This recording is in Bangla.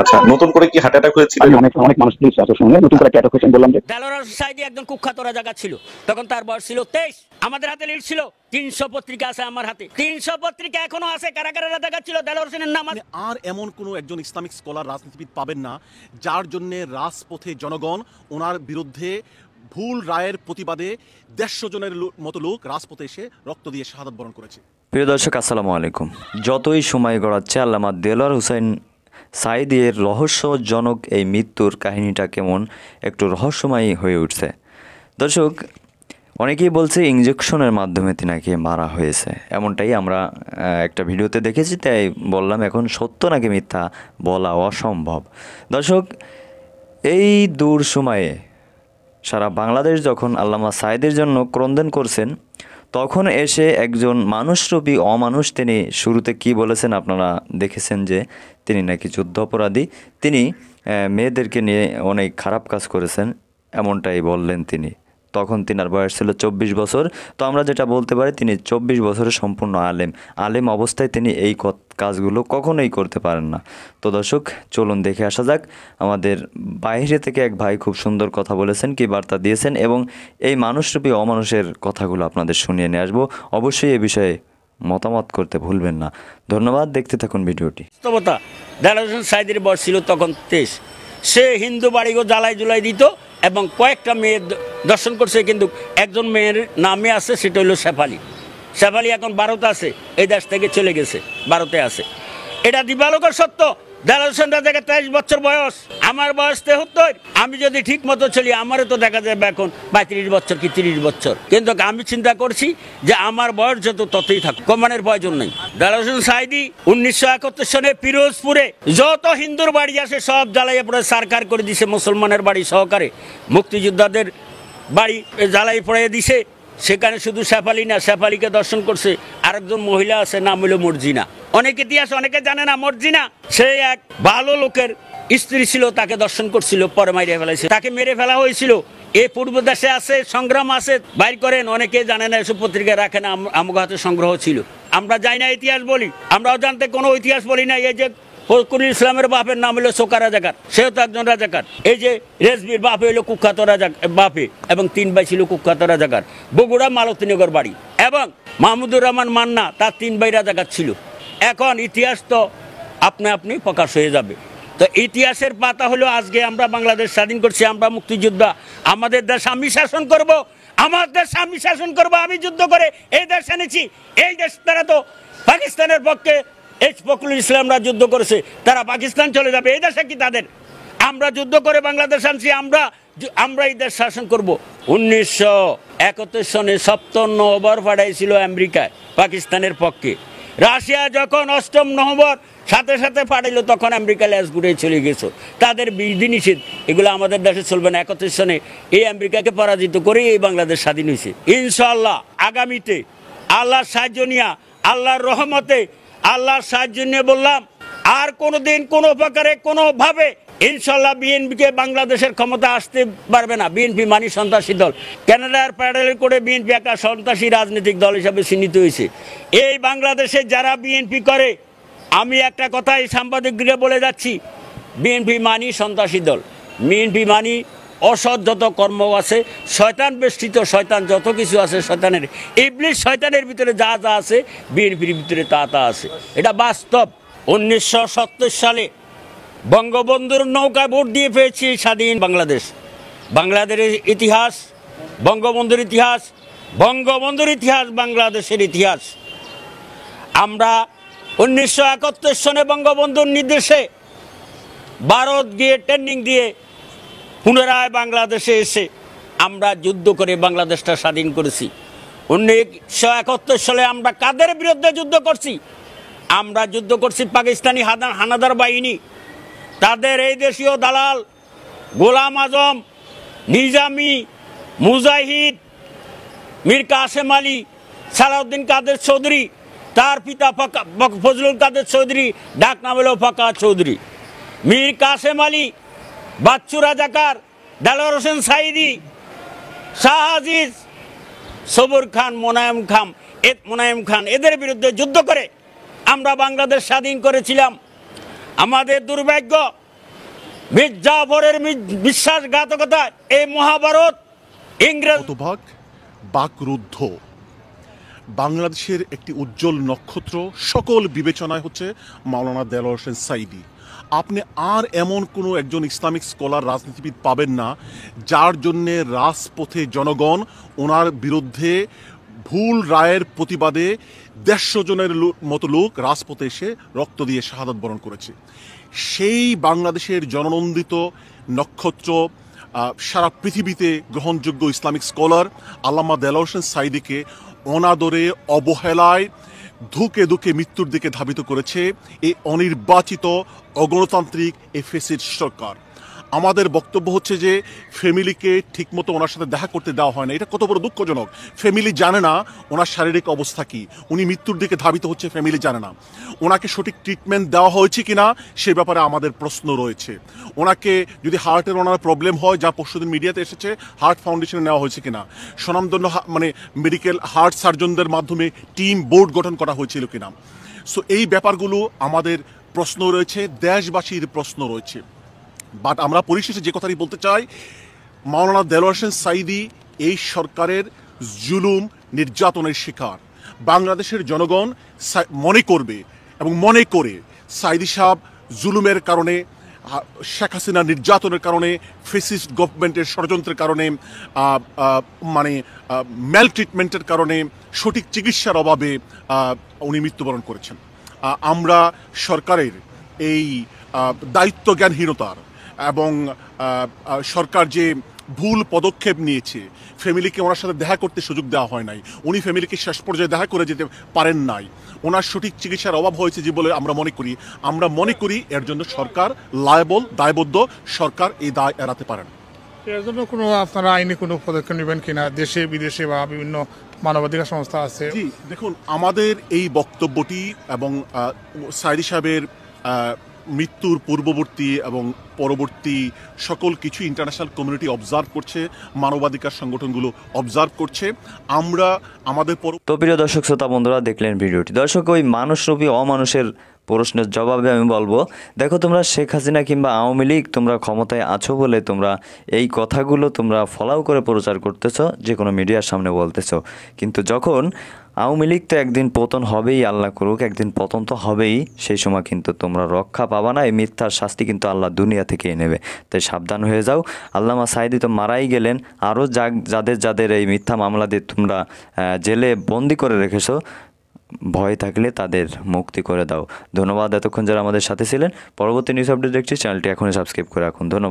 আচ্ছা নতুন করে কি হার্ট অ্যাটাক হয়েছিল অনেক অনেক মানুষ প্লিজ নতুন করে অ্যাটাক বললাম যে একজন কুখ্যাত ছিল তখন তার বয়স ছিল 23 আমাদের হাতে লিড ছিল 300 পত্রিকা আছে আমার হাতে 300 পত্রিকা এখনো আছে কারাগারে ছিল নাম মানে আর এমন একজন ইসলামিক স্কলার রাজনীতিবিদ পাবেন না যার জন্য রাজপথে জনগণ ওনার বিরুদ্ধে ভুল রায়ের প্রতিবাদে দেড়শো জনের মতো লোক রাজপথে এসে রক্ত দিয়ে শাহাদ বরণ করেছে প্রিয় দর্শক আসসালামু আলাইকুম যতই সময় গড়াচ্ছে আল্লামা দেলোয়ার হুসাইন সাঈদের রহস্যজনক এই মৃত্যুর কাহিনীটা কেমন একটু রহস্যময়ী হয়ে উঠছে দর্শক অনেকেই বলছে ইঞ্জেকশনের মাধ্যমে নাকি মারা হয়েছে এমনটাই আমরা একটা ভিডিওতে দেখেছি তাই বললাম এখন সত্য নাকি মিথ্যা বলা অসম্ভব দর্শক এই দূর সময়ে সারা বাংলাদেশ যখন আল্লামা সাইদের জন্য ক্রন্দন করছেন তখন এসে একজন মানুষরূপী অমানুষ তিনি শুরুতে কি বলেছেন আপনারা দেখেছেন যে তিনি নাকি যুদ্ধ অপরাধী তিনি মেয়েদেরকে নিয়ে অনেক খারাপ কাজ করেছেন এমনটাই বললেন তিনি তখন তিনার বয়স ছিল চব্বিশ বছর তো আমরা যেটা বলতে পারি তিনি চব্বিশ বছরের সম্পূর্ণ আলেম আলেম অবস্থায় তিনি এই কাজগুলো কখনোই করতে পারেন না তো দর্শক চলুন দেখে আসা যাক আমাদের বাইরে থেকে এক ভাই খুব সুন্দর কথা বলেছেন কি বার্তা দিয়েছেন এবং এই মানুষরূপী অমানুষের কথাগুলো আপনাদের শুনিয়ে নিয়ে আসবো অবশ্যই এ বিষয়ে মতামত করতে ভুলবেন না ধন্যবাদ দেখতে থাকুন ভিডিওটি বয়স ছিল তখন তেইশ সে হিন্দু বাড়িগো জ্বালাই জুলাই দিত এবং কয়েকটা মেয়ে দর্শন করছে কিন্তু একজন মেয়ের নামে আছে সেটা হলো শেফালি শেফালি এখন ভারত আছে এই দেশ থেকে চলে গেছে ভারতে আছে এটা দিবালোকের সত্য বছর বয়স আমার বয়স তেহত্তর আমি যদি চলি আমারও তো দেখা এখন বছর কি তিরিশ বছর কিন্তু আমি চিন্তা করছি যে আমার বয়স ততই প্রয়োজন উনিশশো পিরোজপুরে যত হিন্দুর বাড়ি আসে সব জ্বালাইয়া পড়ে সরকার করে দিছে মুসলমানের বাড়ি সহকারে মুক্তিযোদ্ধাদের বাড়ি জ্বালাই পড়ে দিছে সেখানে শুধু শেফালি না শেফালিকে দর্শন করছে আরেকজন মহিলা আছে নাম হইল মর্জিনা অনেক ইতিহাস অনেকে জানে না মর্জিনা সেই এক ভালো লোকের স্ত্রী ছিল তাকে দর্শন করছিল পরে মাইরে ফেলেছে তাকে মেরে ফেলা হয়েছিল এ পূর্ব দেশে আছে সংগ্রাম আছে বাইর করেন অনেকে জানে না এসব পত্রিকা রাখে না আমার হাতে সংগ্রহ ছিল আমরা যাই না ইতিহাস বলি আমরা জানতে কোনো ইতিহাস বলি না এই যে ফজকুল ইসলামের বাপের নাম হলো সোকা রাজাকার সেও তো একজন রাজাকার এই যে রেজবির বাপে হলো কুখ্যাত রাজা বাপে এবং তিন ভাই ছিল কুখ্যাত রাজাকার বগুড়া মালতীনগর বাড়ি এবং মাহমুদুর রহমান মান্না তার তিন ভাই রাজাকার ছিল এখন ইতিহাস তো আপনি আপনি প্রকাশ হয়ে যাবে তো ইতিহাসের পাতা হলো আজকে আমরা বাংলাদেশ স্বাধীন করছি আমরা মুক্তিযোদ্ধা আমাদের দেশ আমি শাসন করব আমার দেশ আমি শাসন করব আমি যুদ্ধ করে এই দেশ এনেছি এই দেশ তারা তো পাকিস্তানের পক্ষে এইচ ফকুল ইসলামরা যুদ্ধ করেছে তারা পাকিস্তান চলে যাবে এই দেশে কি তাদের আমরা যুদ্ধ করে বাংলাদেশ আনছি আমরা আমরা এই দেশ শাসন করব উনিশশো একাত্তর সনে সপ্তান্ন ওভার পাঠাইছিল আমেরিকায় পাকিস্তানের পক্ষে রাশিয়া যখন অষ্টম নভেম্বর সাথে সাথে পাঠাইল তখন আমেরিকা ল্যাস ঘুরে চলে গেছে তাদের বিধি নিষেধ এগুলো আমাদের দেশে চলবে না একত্রিশ সনে এই আমেরিকাকে পরাজিত করে এই বাংলাদেশ স্বাধীন হয়েছে ইনশাল্লাহ আগামীতে আল্লাহর সাহায্য নিয়া আল্লাহর রহমতে আল্লাহর সাহায্য নিয়ে বললাম আর কোনো দিন কোনো প্রকারে কোনোভাবে ইনশাল্লাহ বিএনপিকে বাংলাদেশের ক্ষমতা আসতে পারবে না বিএনপি মানি সন্ত্রাসী দল কেনাডার প্যাডেল করে বিএনপি একটা সন্ত্রাসী রাজনৈতিক দল হিসাবে চিহ্নিত হয়েছে এই বাংলাদেশে যারা বিএনপি করে আমি একটা কথা এই সাংবাদিকদের বলে যাচ্ছি বিএনপি মানি সন্ত্রাসী দল বিএনপি মানি অসৎ যত কর্ম আছে শয়তান বেষ্টিত শয়তান যত কিছু আছে শয়তানের ইবলিশ শয়তানের ভিতরে যা যা আছে বিএনপির ভিতরে তা তা আছে এটা বাস্তব উনিশশো সালে বঙ্গবন্ধুর নৌকা ভোট দিয়ে পেয়েছি স্বাধীন বাংলাদেশ বাংলাদেশের ইতিহাস বঙ্গবন্ধুর ইতিহাস বঙ্গবন্ধুর ইতিহাস বাংলাদেশের ইতিহাস আমরা উনিশশো একাত্তর সনে বঙ্গবন্ধুর নির্দেশে ভারত গিয়ে ট্রেনিং দিয়ে পুনরায় বাংলাদেশে এসে আমরা যুদ্ধ করে বাংলাদেশটা স্বাধীন করেছি উনিশশো একাত্তর সালে আমরা কাদের বিরুদ্ধে যুদ্ধ করছি আমরা যুদ্ধ করছি পাকিস্তানি হানাদার বাহিনী তাদের এই দেশীয় দালাল গোলাম আজম নিজামি মুজাহিদ মীর কাসেম আলী সালাউদ্দিন কাদের চৌধুরী তার পিতা ফাঁকা ফজলুল কাদের চৌধুরী ডাক নাম হলো ফাঁকা চৌধুরী মীর কাসেম আলী বাচ্চু রাজাকার দালোয়ার হোসেন সাইদি শাহ আজিজ সবুর খান মোনায়ম খান মোনায়ম খান এদের বিরুদ্ধে যুদ্ধ করে আমরা বাংলাদেশ স্বাধীন করেছিলাম আমাদের দুর্ভাগ্য মির্জাফরের বিশ্বাসঘাতকতা এই মহাভারত ইংরেজ বাকরুদ্ধ বাংলাদেশের একটি উজ্জ্বল নক্ষত্র সকল বিবেচনায় হচ্ছে মাওলানা দেলোয়ার হোসেন সাইদি আপনি আর এমন কোনো একজন ইসলামিক স্কলার রাজনীতিবিদ পাবেন না যার জন্যে রাজপথে জনগণ ওনার বিরুদ্ধে ভুল রায়ের প্রতিবাদে দেড়শো জনের মতো লোক রাজপথে এসে রক্ত দিয়ে শাহাদত বরণ করেছে সেই বাংলাদেশের জননন্দিত নক্ষত্র সারা পৃথিবীতে গ্রহণযোগ্য ইসলামিক স্কলার আল্লামা দেলা হোসেন সাইদিকে অনাদরে অবহেলায় ধুকে ধুকে মৃত্যুর দিকে ধাবিত করেছে এই অনির্বাচিত অগণতান্ত্রিক এফএসির সরকার আমাদের বক্তব্য হচ্ছে যে ফ্যামিলিকে ঠিকমতো ওনার সাথে দেখা করতে দেওয়া হয় না এটা কত বড় দুঃখজনক ফ্যামিলি জানে না ওনার শারীরিক অবস্থা কী উনি মৃত্যুর দিকে ধাবিত হচ্ছে ফ্যামিলি জানে না ওনাকে সঠিক ট্রিটমেন্ট দেওয়া হয়েছে কি না সে ব্যাপারে আমাদের প্রশ্ন রয়েছে ওনাকে যদি হার্টের ওনার প্রবলেম হয় যা পরশুদিন মিডিয়াতে এসেছে হার্ট ফাউন্ডেশনে নেওয়া হয়েছে কিনা স্বনামধন্য মানে মেডিকেল হার্ট সার্জনদের মাধ্যমে টিম বোর্ড গঠন করা হয়েছিল কিনা সো এই ব্যাপারগুলো আমাদের প্রশ্ন রয়েছে দেশবাসীর প্রশ্ন রয়েছে বাট আমরা পরিশেষে যে কথাটি বলতে চাই মাওলানা দেলোয়ার হোসেন সাইদি এই সরকারের জুলুম নির্যাতনের শিকার বাংলাদেশের জনগণ মনে করবে এবং মনে করে সাইদি সাহেব জুলুমের কারণে শেখ হাসিনা নির্যাতনের কারণে ফেসিস্ট গভর্নমেন্টের ষড়যন্ত্রের কারণে মানে ম্যাল ট্রিটমেন্টের কারণে সঠিক চিকিৎসার অভাবে উনি মৃত্যুবরণ করেছেন আমরা সরকারের এই দায়িত্বজ্ঞানহীনতার এবং সরকার যে ভুল পদক্ষেপ নিয়েছে ফ্যামিলিকে ওনার সাথে দেখা করতে সুযোগ দেওয়া হয় নাই উনি ফ্যামিলিকে শেষ পর্যায়ে দেখা করে যেতে পারেন নাই ওনার সঠিক চিকিৎসার অভাব হয়েছে যে বলে আমরা মনে করি আমরা মনে করি এর জন্য সরকার লায়বল দায়বদ্ধ সরকার এই দায় এড়াতে পারেন এর জন্য কোনো আপনারা আইনে কোনো পদক্ষেপ নেবেন কিনা দেশে বিদেশে বা বিভিন্ন মানবাধিকার সংস্থা আছে দেখুন আমাদের এই বক্তব্যটি এবং সাইদি সাহেবের মৃত্যুর পূর্ববর্তী এবং পরবর্তী সকল কিছু ইন্টারন্যাশনাল কমিউনিটি অবজার্ভ করছে মানবাধিকার সংগঠনগুলো অবজার্ভ করছে আমরা আমাদের তো প্রিয় দর্শক শ্রোতা বন্ধুরা দেখলেন ভিডিওটি দর্শক ওই মানুষরূপী অমানুষের প্রশ্নের জবাবে আমি বলবো দেখো তোমরা শেখ হাসিনা কিংবা আওয়ামী লীগ তোমরা ক্ষমতায় আছো বলে তোমরা এই কথাগুলো তোমরা ফলাও করে প্রচার করতেছ যে কোনো মিডিয়ার সামনে বলতেছ কিন্তু যখন আওয়ামী লীগ তো একদিন পতন হবেই আল্লাহ করুক একদিন পতন তো হবেই সেই সময় কিন্তু তোমরা রক্ষা পাবা না এই মিথ্যার শাস্তি কিন্তু আল্লাহ দুনিয়া থেকে নেবে তাই সাবধান হয়ে যাও আল্লামা সাইদি তো মারাই গেলেন আরও যাদের যাদের এই মিথ্যা মামলা দিয়ে তোমরা জেলে বন্দি করে রেখেছো ভয় থাকলে তাদের মুক্তি করে দাও ধন্যবাদ এতক্ষণ যারা আমাদের সাথে ছিলেন পরবর্তী নিউজ আপডেট দেখছি চ্যানেলটি এখনই সাবস্ক্রাইব করে রাখুন ধন্যবাদ